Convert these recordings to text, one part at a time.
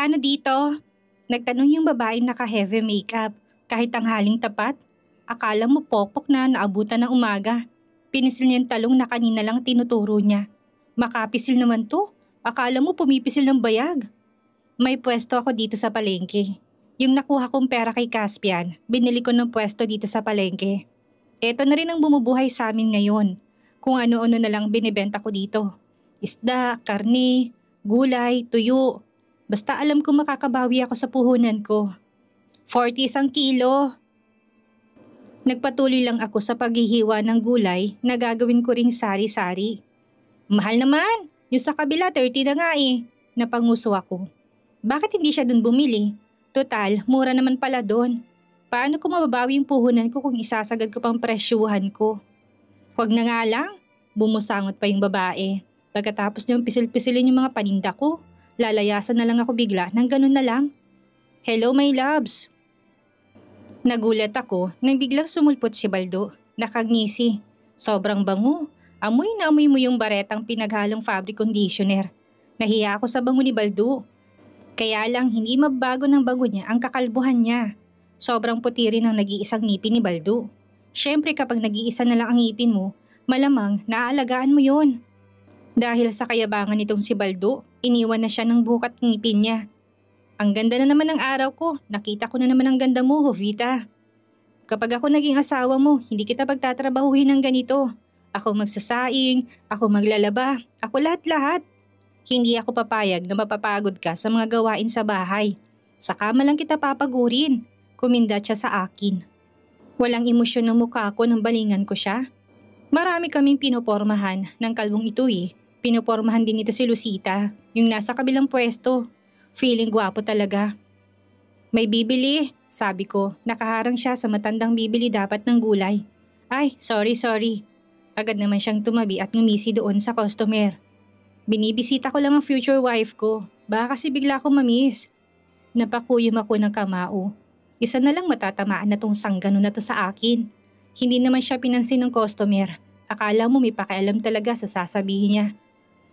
Magkano dito? Nagtanong yung babae naka-heavy makeup. Kahit tanghaling tapat, akala mo pokpok na naabutan ng umaga. Pinisil niya yung talong na kanina lang tinuturo niya. Makapisil naman to. Akala mo pumipisil ng bayag. May pwesto ako dito sa palengke. Yung nakuha kong pera kay Caspian, binili ko ng pwesto dito sa palengke. Ito na rin ang bumubuhay sa amin ngayon. Kung ano-ano na lang binibenta ko dito. Isda, karne, gulay, tuyo, Basta alam ko makakabawi ako sa puhunan ko. 40 isang kilo. Nagpatuloy lang ako sa paghihiwa ng gulay na gagawin ko ring sari-sari. Mahal naman! Yung sa kabila 30 na nga eh. Napanguso ako. Bakit hindi siya dun bumili? Total, mura naman pala dun. Paano ko mababawi yung puhunan ko kung isasagad ko pang presyuhan ko? Huwag na nga lang, bumusangot pa yung babae. Pagkatapos niyang pisil-pisilin yung mga paninda ko. Lalayasan na lang ako bigla ng ganun na lang. Hello my loves! Nagulat ako nang biglang sumulpot si Baldo. Nakangisi. Sobrang bango. Amoy na amoy mo yung baretang pinaghalong fabric conditioner. Nahiya ako sa bango ni Baldo. Kaya lang hindi mabago ng bago niya ang kakalbuhan niya. Sobrang puti rin ang nag-iisang ngipin ni Baldo. Siyempre kapag nag-iisa na lang ang ngipin mo, malamang naaalagaan mo yon. Dahil sa kayabangan nitong si Baldo, iniwan na siya ng bukat ngipin niya. Ang ganda na naman ng araw ko, nakita ko na naman ang ganda mo, Jovita. Kapag ako naging asawa mo, hindi kita pagtatrabahuhin ng ganito. Ako magsasaing, ako maglalaba, ako lahat-lahat. Hindi ako papayag na mapapagod ka sa mga gawain sa bahay. Sa kama lang kita papagurin. Kumindat siya sa akin. Walang emosyon ng mukha ko nang balingan ko siya. Marami kaming pinopormahan ng kalbong ito eh. Pinupormahan din nito si Lucita, yung nasa kabilang pwesto. Feeling gwapo talaga. May bibili, sabi ko. Nakaharang siya sa matandang bibili dapat ng gulay. Ay, sorry, sorry. Agad naman siyang tumabi at ngumisi doon sa customer. Binibisita ko lang ang future wife ko. Baka kasi bigla akong mamiss. Napakuyom ako ng kamao. Isa na lang matatamaan na tong sanggano na to sa akin. Hindi naman siya pinansin ng customer. Akala mo may pakialam talaga sa sasabihin niya.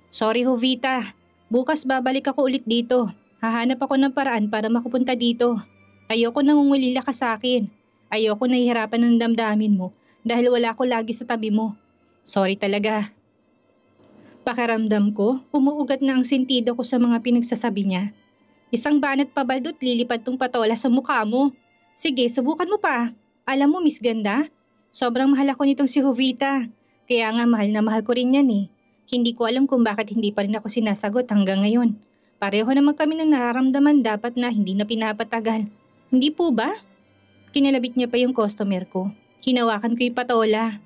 Sorry ho Vita, bukas babalik ako ulit dito. Hahanap ako ng paraan para makapunta dito. Ayoko nang nangungulila ka sa akin. Ayoko nahihirapan ng damdamin mo dahil wala ko lagi sa tabi mo. Sorry talaga. Pakiramdam ko, umuugat na ang sentido ko sa mga pinagsasabi niya. Isang banat pabaldot lilipad tong patola sa mukha mo. Sige, subukan mo pa. Alam mo, Miss Ganda, sobrang mahal ako nitong si Jovita. Kaya nga mahal na mahal ko rin yan eh. Hindi ko alam kung bakit hindi pa rin ako sinasagot hanggang ngayon. Pareho naman kami ng nararamdaman dapat na hindi na pinapatagal. Hindi po ba? Kinalabit niya pa yung customer ko. Hinawakan ko yung patola.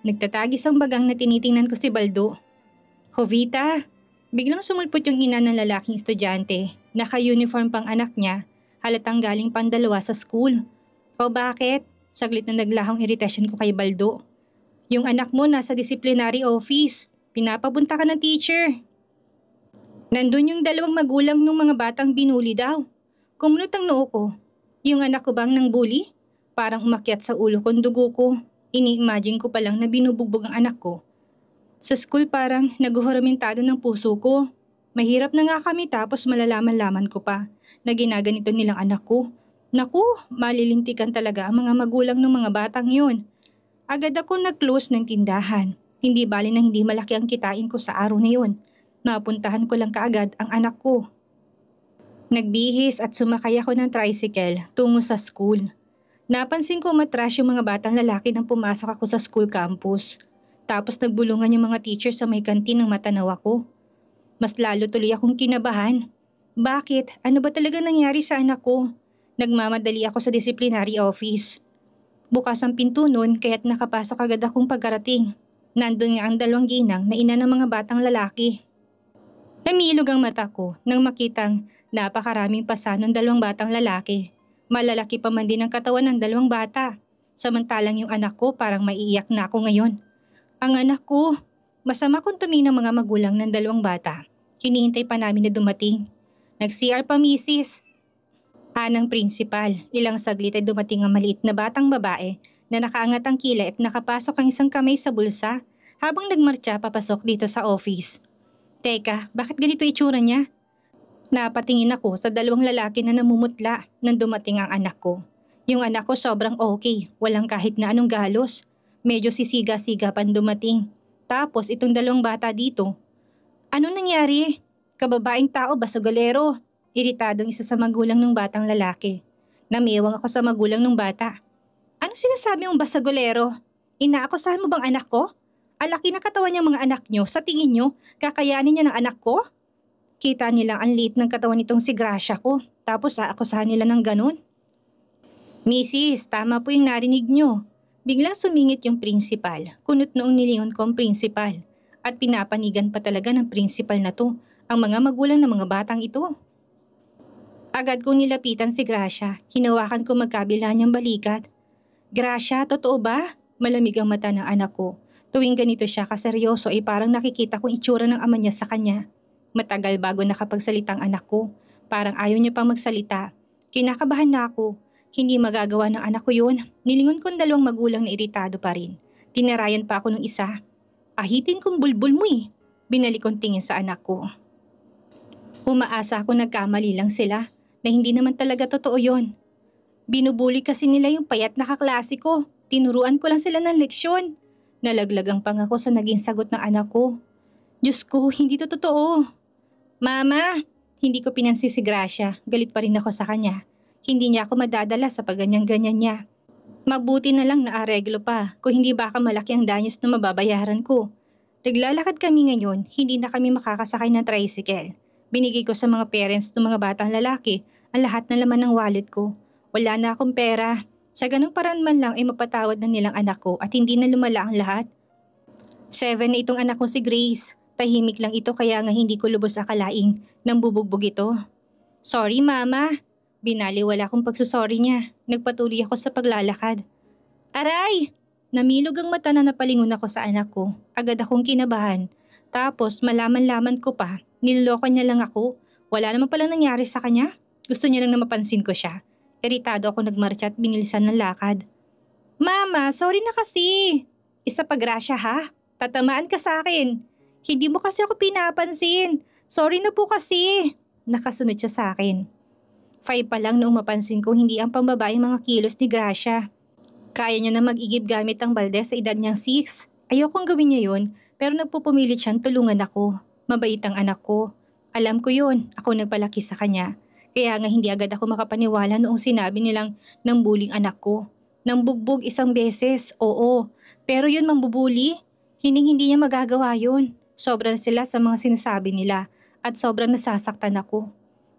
Nagtatagis ang bagang na tinitingnan ko si Baldo. Jovita! Biglang sumulpot yung ina ng lalaking estudyante. Naka-uniform pang anak niya. Halatang galing pandalawa sa school. O bakit? Saglit na naglahong iritasyon ko kay Baldo. Yung anak mo nasa disciplinary office. Pinapabunta ka ng teacher. Nandun yung dalawang magulang ng mga batang binuli daw. Kumunot ang noo ko. Yung anak ko bang nang bully? Parang umakyat sa ulo kong dugo ko. Ini-imagine ko palang na binubugbog ang anak ko. Sa school parang naguhoramentado ng puso ko. Mahirap na nga kami tapos malalaman-laman ko pa na ginaganito nilang anak ko. Naku, malilintikan talaga ang mga magulang ng mga batang yun. Agad ako nag-close ng tindahan. Hindi bali nang hindi malaki ang kitain ko sa araw na yun. Mapuntahan ko lang kaagad ang anak ko. Nagbihis at sumakay ako ng tricycle tungo sa school. Napansin ko matras yung mga batang lalaki nang pumasok ako sa school campus. Tapos nagbulungan yung mga teacher sa may kantin ng matanaw ako. Mas lalo tuloy akong kinabahan. Bakit? Ano ba talaga nangyari sa anak ko? Nagmamadali ako sa disciplinary office. Bukas ang pinto nun kaya't nakapasok agad akong pagkarating. Nandun nga ang dalawang ginang na ina ng mga batang lalaki. Namilog ang mata ko nang makitang napakaraming pasa ng dalawang batang lalaki. Malalaki pa man din ang katawan ng dalawang bata. Samantalang yung anak ko parang maiiyak na ako ngayon. Ang anak ko, masama tumingin ng mga magulang ng dalawang bata. Hinihintay pa namin na dumating. Nag-CR pa misis. Anang prinsipal, ilang saglit ay dumating ang maliit na batang babae na nakaangat ang kilay at nakapasok ang isang kamay sa bulsa habang nagmarcha papasok dito sa office. Teka, bakit ganito itsura niya? Napatingin ako sa dalawang lalaki na namumutla nang dumating ang anak ko. Yung anak ko sobrang okay, walang kahit na anong galos. Medyo sisiga-siga pan dumating. Tapos itong dalawang bata dito. Ano nangyari? Kababaeng tao ba sa galero? Iritadong isa sa magulang ng batang lalaki. Namiwang ako sa magulang ng bata. Ano sinasabi mong basagolero? Inaakusahan mo bang anak ko? Alaki na katawan niyang mga anak niyo. Sa tingin niyo, kakayanin niya ng anak ko? Kita nilang ang liit ng katawan nitong si Gracia ko. Tapos aakusahan nila ng ganun. Mrs., tama po yung narinig niyo. Biglang sumingit yung principal, kunot noong nilingon ko ang principal. At pinapanigan pa talaga ng principal na to, ang mga magulang ng mga batang ito. Agad kong nilapitan si Gracia, hinawakan ko magkabila niyang balikat Gracia, totoo ba? Malamig ang mata ng anak ko. Tuwing ganito siya kaseryoso ay eh, parang nakikita kong itsura ng ama niya sa kanya. Matagal bago nakapagsalita ang anak ko. Parang ayaw niya pang magsalita. Kinakabahan na ako. Hindi magagawa ng anak ko yun. Nilingon ko ang dalawang magulang na iritado pa rin. Tinarayan pa ako ng isa. Ahitin kong bulbul mo eh. Binalik kong tingin sa anak ko. Umaasa ako nagkamali lang sila na hindi naman talaga totoo yon. Binubuli kasi nila yung payat na kaklase ko. Tinuruan ko lang sila ng leksyon. Nalaglag ang pangako sa naging sagot ng anak ko. Diyos ko, hindi to totoo. Mama, hindi ko pinansin si Gracia. Galit pa rin ako sa kanya. Hindi niya ako madadala sa pagganyan-ganyan niya. Mabuti na lang naareglo pa, kung hindi baka malaki ang danyos na mababayaran ko. Naglalakad kami ngayon, hindi na kami makakasakay ng tricycle. Binigay ko sa mga parents ng mga batang lalaki ang lahat ng laman ng wallet ko. Wala na akong pera. Sa ganung paraan man lang ay eh, mapatawad na nilang anak ko at hindi na lumala ang lahat. Seven na itong anak ko si Grace. Tahimik lang ito kaya nga hindi ko lubos akalain nang bubugbog ito. Sorry mama. Binali wala akong pagsasorry niya. Nagpatuloy ako sa paglalakad. Aray! Namilog ang mata na napalingon ako sa anak ko. Agad akong kinabahan. Tapos malaman-laman ko pa, niloloko niya lang ako. Wala naman palang nangyari sa kanya. Gusto niya lang na mapansin ko siya. Iritado ako nagmarcha at binilisan ng lakad. Mama, sorry na kasi. Isa pa grasya ha. Tatamaan ka sa akin. Hindi mo kasi ako pinapansin. Sorry na po kasi. Nakasunod siya sa akin. Five pa lang noong mapansin ko hindi ang pambabae mga kilos ni Gracia. Kaya niya na mag-igib gamit ang balde sa edad niyang six. Ayokong gawin niya yun, pero nagpupumilit siyang tulungan ako. Mabait ang anak ko. Alam ko yun, ako nagpalaki sa kanya. Kaya nga hindi agad ako makapaniwala noong sinabi nilang nang buling anak ko. Nang bugbog isang beses, oo. Pero yun mambubuli, hining hindi niya magagawa yun. Sobra sila sa mga sinasabi nila at sobrang nasasaktan ako.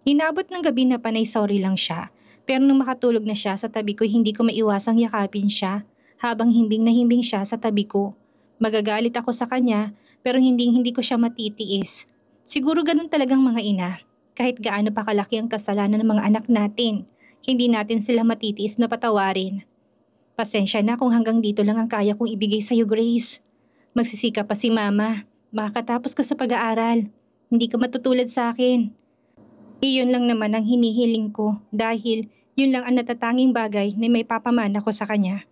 Hinabot ng gabi na panay sorry lang siya. Pero nung makatulog na siya sa tabi ko, hindi ko maiwasang yakapin siya habang himbing na himbing siya sa tabi ko. Magagalit ako sa kanya pero hindi hindi ko siya matitiis. Siguro ganun talagang mga ina. Kahit gaano pa kalaki ang kasalanan ng mga anak natin, hindi natin sila matitiis na patawarin. Pasensya na kung hanggang dito lang ang kaya kong ibigay sa iyo, Grace. Magsisika pa si Mama. Makakatapos ka sa pag-aaral. Hindi ka matutulad sa akin. Iyon lang naman ang hinihiling ko dahil yun lang ang natatanging bagay na may papamana ko sa kanya.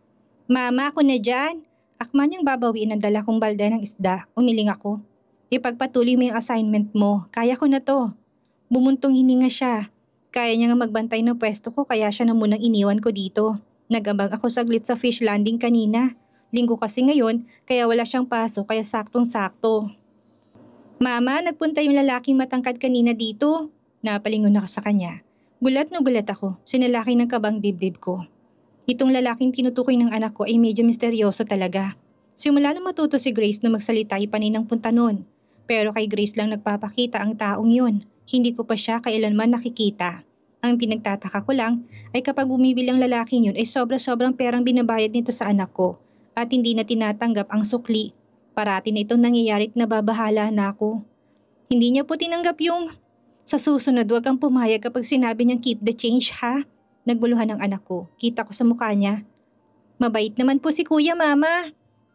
Mama, ako na dyan. Akma niyang babawiin ang dala kong balde ng isda. Umiling ako. Ipagpatuloy mo yung assignment mo. Kaya ko na to. Bumuntong hininga siya. Kaya niya nga magbantay ng pwesto ko kaya siya na munang iniwan ko dito. Nagabang ako saglit sa fish landing kanina. Linggo kasi ngayon, kaya wala siyang pasok kaya saktong-sakto. Mama, nagpunta yung lalaking matangkad kanina dito. Napalingon ako sa kanya. Gulat na gulat ako, sinalaki ng kabang dibdib ko. Itong lalaking tinutukoy ng anak ko ay medyo misteryoso talaga. Simula na matuto si Grace na magsalita ay paninang punta nun. Pero kay Grace lang nagpapakita ang taong yun. Hindi ko pa siya kailanman nakikita. Ang pinagtataka ko lang ay kapag bumibili ang lalaki yun ay sobra-sobrang perang binabayad nito sa anak ko at hindi na tinatanggap ang sukli. Parati na itong nangyayari at nababahala na ako. Hindi niya po tinanggap yung... Sa susunod, huwag kang pumayag kapag sinabi niyang keep the change, ha? Nagbuluhan ang anak ko. Kita ko sa mukha niya. Mabait naman po si kuya, mama.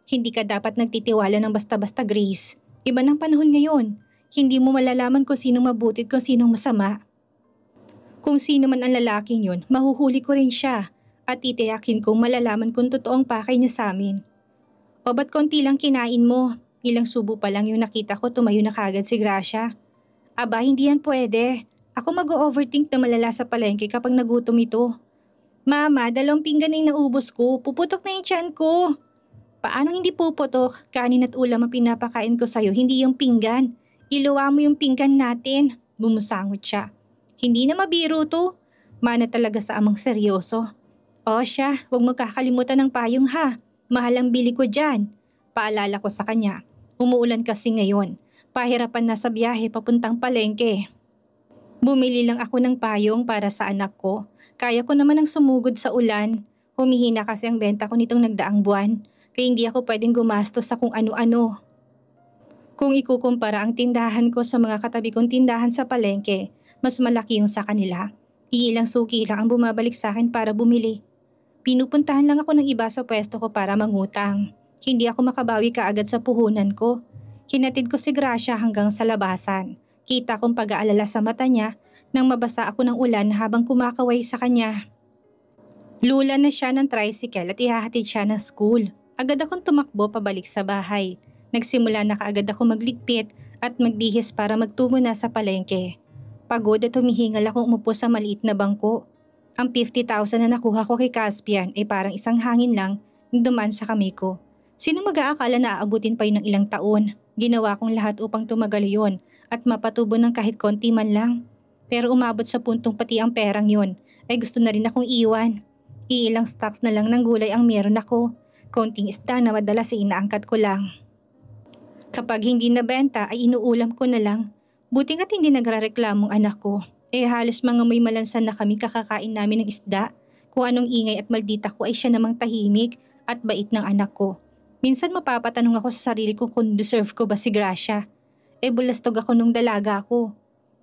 Hindi ka dapat nagtitiwala ng basta-basta, Grace. Iba ng panahon ngayon hindi mo malalaman kung sino mabuti at kung sinong masama. Kung sino man ang lalaking yun, mahuhuli ko rin siya at titiyakin kong malalaman kung totoong pakay niya sa amin. O ba't konti lang kinain mo? Ilang subo pa lang yung nakita ko tumayo na kagad si Gracia. Aba, hindi yan pwede. Ako mag-overthink na malala sa palengke kapag nagutom ito. Mama, dalawang pinggan na yung naubos ko. Puputok na yung tiyan ko. Paano hindi puputok? Kanin at ulam ang pinapakain ko sa'yo, hindi yung pinggan. Iluwa mo yung pinggan natin, bumusangot siya. Hindi na mabiro to. Mana talaga sa amang seryoso. O siya, huwag mo kakalimutan ng payong ha. Mahal ang bili ko dyan. Paalala ko sa kanya. Umuulan kasi ngayon. Pahirapan na sa biyahe papuntang palengke. Bumili lang ako ng payong para sa anak ko. Kaya ko naman ang sumugod sa ulan. Humihina kasi ang benta ko nitong nagdaang buwan. Kaya hindi ako pwedeng gumastos sa kung ano-ano. Kung ikukumpara ang tindahan ko sa mga katabi kong tindahan sa palengke, mas malaki yung sa kanila. Iilang suki lang ang bumabalik sa akin para bumili. Pinupuntahan lang ako ng iba sa pwesto ko para mangutang. Hindi ako makabawi kaagad sa puhunan ko. Kinatid ko si Gracia hanggang sa labasan. Kita kong pag-aalala sa mata niya nang mabasa ako ng ulan habang kumakaway sa kanya. Lula na siya ng tricycle at ihahatid siya ng school. Agad akong tumakbo pabalik sa bahay. Nagsimula na kaagad ako magligpit at magbihis para magtungo na sa palengke. Pagod at humihingal ako umupo sa maliit na bangko. Ang 50,000 na nakuha ko kay Caspian ay parang isang hangin lang na dumaan sa kamay ko. Sino mag-aakala na aabutin pa yun ng ilang taon? Ginawa kong lahat upang tumagal yun at mapatubo ng kahit konti man lang. Pero umabot sa puntong pati ang perang yun ay gusto na rin akong iwan. Iilang stocks na lang ng gulay ang meron ako. Konting isda na madalas inaangkat ko lang. Kapag hindi nabenta ay inuulam ko na lang. Buting at hindi nagrareklamong anak ko. Eh halos mga may malansan na kami kakakain namin ng isda. Kung anong ingay at maldita ko ay siya namang tahimik at bait ng anak ko. Minsan mapapatanong ako sa sarili ko kung deserve ko ba si Gracia. Eh bulastog ako nung dalaga ako.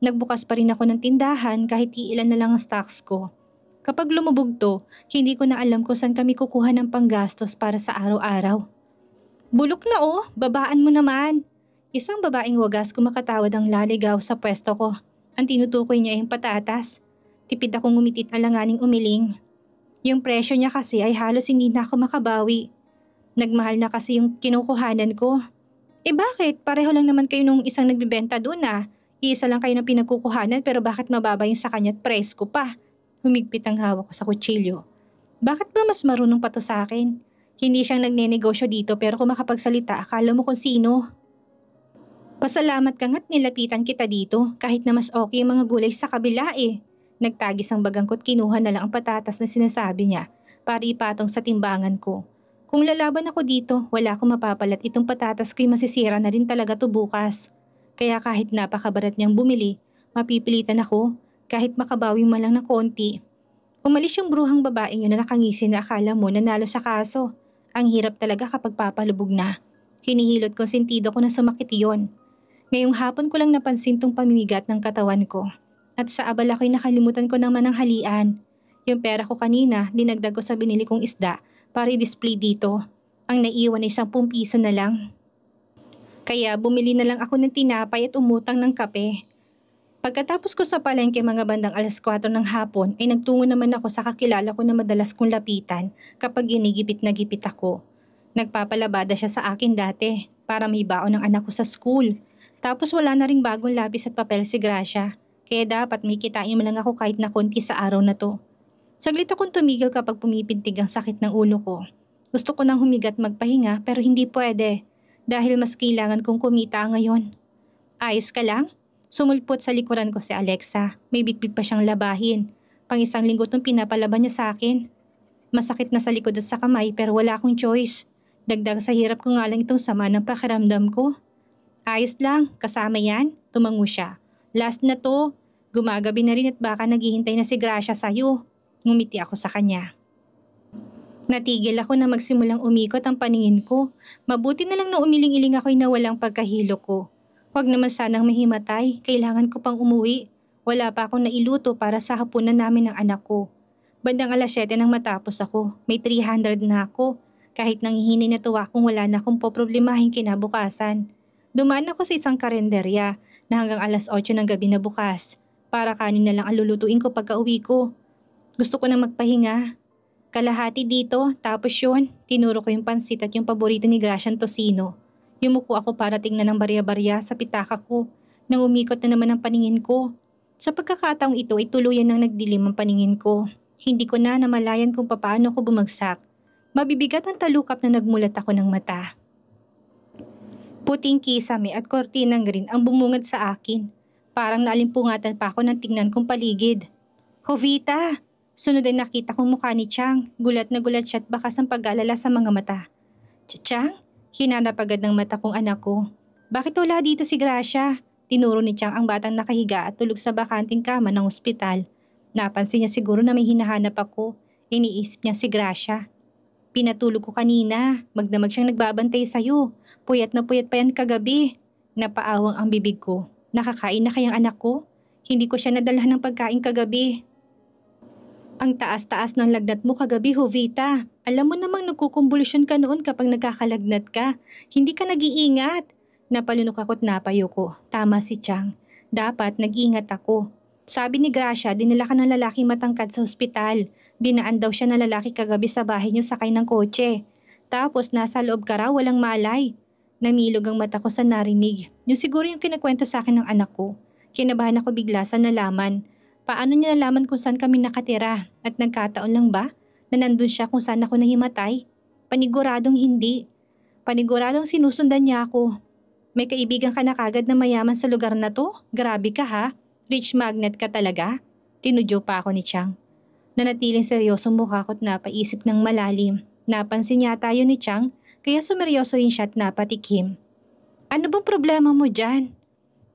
Nagbukas pa rin ako ng tindahan kahit iilan na lang ang stocks ko. Kapag lumubog to, hindi ko na alam kung saan kami kukuha ng panggastos para sa araw-araw. Bulok na oh, babaan mo naman. Isang babaeng wagas kumakatawad ang laligaw sa pwesto ko. Ang tinutukoy niya ay patatas. Tipid akong umitit alanganing umiling. Yung presyo niya kasi ay halos hindi na ako makabawi. Nagmahal na kasi yung kinukuhanan ko. Eh bakit? Pareho lang naman kayo nung isang nagbibenta doon ah. Iisa lang kayo ng pinagkukuhanan pero bakit mababa yung sa kanya at presko pa? Humigpit ang hawak ko sa kutsilyo. Bakit ba mas marunong pa to sa akin? Hindi siyang nagnenegosyo dito pero kung makapagsalita, akala mo kung sino. Pasalamat ka nga't nilapitan kita dito kahit na mas okay yung mga gulay sa kabila eh. Nagtagis ang bagangkot kinuha na lang ang patatas na sinasabi niya para ipatong sa timbangan ko. Kung lalaban ako dito, wala akong mapapalat itong patatas ko'y masisira na rin talaga to bukas. Kaya kahit napakabarat niyang bumili, mapipilitan ako kahit makabawi man lang na konti. Umalis yung bruhang babaeng yun na nakangisi na akala mo nanalo sa kaso. Ang hirap talaga kapag papalubog na. Hinihilot ko sentido ko na sumakit iyon. Ngayong hapon ko lang napansin tong pamimigat ng katawan ko. At sa abala ko'y nakalimutan ko naman ang halian. Yung pera ko kanina, dinagdag ko sa binili kong isda para i-display dito. Ang naiwan ay 10 piso na lang. Kaya bumili na lang ako ng tinapay at umutang ng kape. Pagkatapos ko sa palengke mga bandang alas 4 ng hapon ay nagtungo naman ako sa kakilala ko na madalas kong lapitan kapag ginigipit na gipit ako. Nagpapalabada siya sa akin dati para may baon ng anak ko sa school. Tapos wala na ring bagong labis at papel si Gracia. Kaya dapat may kitain mo lang ako kahit na konti sa araw na to. Saglit akong tumigil kapag pumipintig ang sakit ng ulo ko. Gusto ko nang humigat magpahinga pero hindi pwede dahil mas kailangan kong kumita ngayon. Ayos ka lang? Sumulpot sa likuran ko si Alexa. May bitbit pa siyang labahin. Pang isang linggo nung pinapalaban niya sa akin. Masakit na sa likod at sa kamay pero wala akong choice. Dagdag sa hirap ko nga lang itong sama ng pakiramdam ko. Ayos lang, kasama yan. Tumango siya. Last na to. Gumagabi na rin at baka naghihintay na si Gracia sa'yo. Ngumiti ako sa kanya. Natigil ako na magsimulang umikot ang paningin ko. Mabuti na lang na umiling-iling ako'y nawalang pagkahilo ko. Huwag naman sanang mahimatay. Kailangan ko pang umuwi. Wala pa akong nailuto para sa hapunan namin ng anak ko. Bandang alas 7 nang matapos ako. May 300 na ako. Kahit nanghihinay na tuwa kung wala na akong poproblemahin kinabukasan. Dumaan ako sa isang karenderya na hanggang alas 8 ng gabi na bukas. Para kanin na lang ang lulutuin ko pagka uwi ko. Gusto ko na magpahinga. Kalahati dito, tapos yun, tinuro ko yung pansit at yung paborito ni Gracian Tosino. Yumuko ako para tingnan ang barya-barya sa pitaka ko nang umikot na naman ang paningin ko. Sa pagkakataong ito ay tuluyan nang nagdilim ang paningin ko. Hindi ko na namalayan kung paano ko bumagsak. Mabibigat ang talukap na nagmulat ako ng mata. Puting kisame at kortinang green ang bumungad sa akin. Parang naalimpungatan pa ako ng tingnan kong paligid. Jovita! Sunod ay nakita kong mukha ni Chang. Gulat na gulat siya at bakas ang pag-alala sa mga mata. Ch Hinanap ng mata kong anak ko. Bakit wala dito si Gracia? Tinuro ni Chang ang batang nakahiga at tulog sa bakanting kama ng ospital. Napansin niya siguro na may hinahanap ako. Iniisip niya si Gracia. Pinatulog ko kanina. Magdamag siyang nagbabantay sa'yo. Puyat na puyat pa yan kagabi. Napaawang ang bibig ko. Nakakain na kayang anak ko? Hindi ko siya nadalhan ng pagkain kagabi. Ang taas-taas ng lagnat mo kagabi, Jovita. Alam mo namang nagkukumbulsyon ka noon kapag nagkakalagnat ka. Hindi ka nag-iingat. Napalunok ako't napayo ko. Tama si Chang. Dapat nag iingat ako. Sabi ni Gracia, dinala ka ng lalaki matangkad sa ospital. Dinaan daw siya ng lalaki kagabi sa bahay niyo sakay ng kotse. Tapos nasa loob ka raw walang malay. Namilog ang mata ko sa narinig. Yung siguro yung kinakwenta sa akin ng anak ko. Kinabahan ako bigla sa nalaman. Paano niya nalaman kung saan kami nakatira? At nagkataon lang ba? na nandun siya kung saan ako nahimatay. Paniguradong hindi. Paniguradong sinusundan niya ako. May kaibigan ka na kagad na mayaman sa lugar na to? Grabe ka ha? Rich magnet ka talaga? Tinudyo pa ako ni Chang. Nanatiling seryosong mukha ko't napaisip ng malalim. Napansin niya tayo ni Chang, kaya sumeryoso rin siya at napatikim. Ano bang problema mo dyan?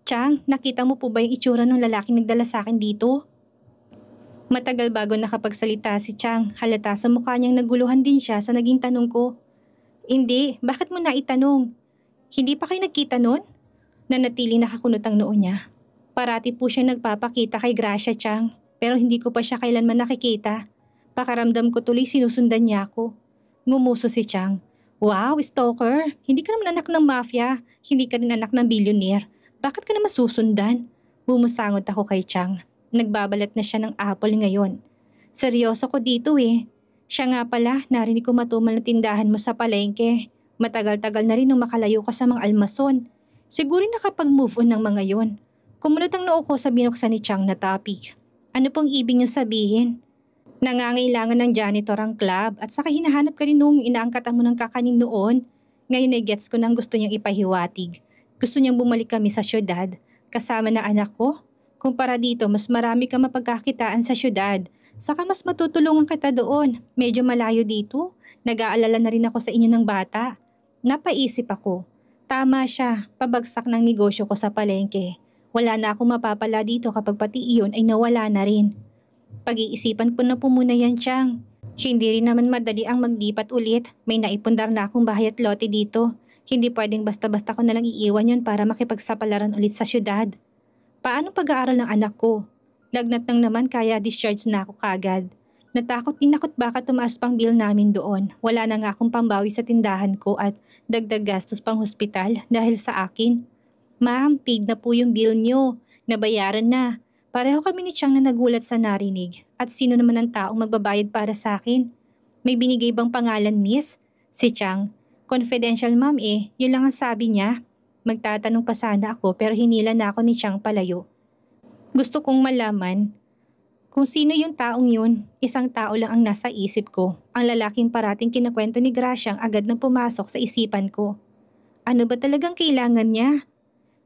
Chang, nakita mo po ba yung itsura ng lalaking nagdala sa akin dito? Matagal bago nakapagsalita si Chang, halata sa mukha niyang naguluhan din siya sa naging tanong ko. Hindi, bakit mo naitanong? Hindi pa kayo nagkita noon? Nanatili nakakunot ang noo niya. Parati po siya nagpapakita kay Gracia Chang, pero hindi ko pa siya kailanman nakikita. Pakaramdam ko tuloy sinusundan niya ako. Ngumuso si Chang. Wow, stalker! Hindi ka naman anak ng mafia, hindi ka rin anak ng billionaire. Bakit ka naman susundan? Bumusangot ako kay Chang. Nagbabalat na siya ng apple ngayon. Seryoso ko dito eh. Siya nga pala, narinig ko matumal na tindahan mo sa palengke. Matagal-tagal na rin nung makalayo ka sa mga almason. Siguro nakapag-move on ng mga yon. Kumulot ang noo ko sa binuksan ni Chang na topic. Ano pong ibig niyo sabihin? Nangangailangan ng janitor ang club at saka hinahanap ka rin noong inaangkat mo ng kakanin noon. Ngayon ay gets ko nang gusto niyang ipahiwatig. Gusto niyang bumalik kami sa syudad kasama na anak ko Kumpara dito, mas marami ka mapagkakitaan sa syudad. Saka mas matutulungan kita doon. Medyo malayo dito. Nag-aalala na rin ako sa inyo ng bata. Napaisip ako. Tama siya, pabagsak ng negosyo ko sa palengke. Wala na akong mapapala dito kapag pati iyon ay nawala na rin. Pag-iisipan ko na po muna yan, Chang. Hindi rin naman madali ang magdipat ulit. May naipundar na akong bahay at lote dito. Hindi pwedeng basta-basta ko nalang iiwan yon para makipagsapalaran ulit sa syudad. Paanong pag-aaral ng anak ko? Lagnat nang naman kaya discharge na ako kagad. Natakot inakot baka tumaas pang bill namin doon. Wala na nga akong pambawi sa tindahan ko at dagdag gastos pang hospital dahil sa akin. Ma'am, paid na po yung bill niyo. Nabayaran na. Pareho kami ni Chang na nagulat sa narinig. At sino naman ang taong magbabayad para sa akin? May binigay bang pangalan, miss? Si Chang. Confidential ma'am eh, yun lang ang sabi niya. Magtatanong pa sana ako pero hinila na ako ni Chang palayo. Gusto kong malaman kung sino yung taong yun. Isang tao lang ang nasa isip ko. Ang lalaking parating kinakwento ni Gracia ang agad na pumasok sa isipan ko. Ano ba talagang kailangan niya?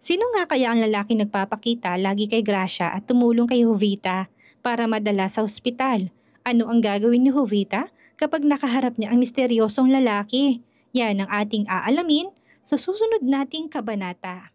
Sino nga kaya ang lalaking nagpapakita lagi kay Gracia at tumulong kay Jovita para madala sa ospital? Ano ang gagawin ni Jovita kapag nakaharap niya ang misteryosong lalaki? Yan ang ating aalamin sa susunod nating kabanata,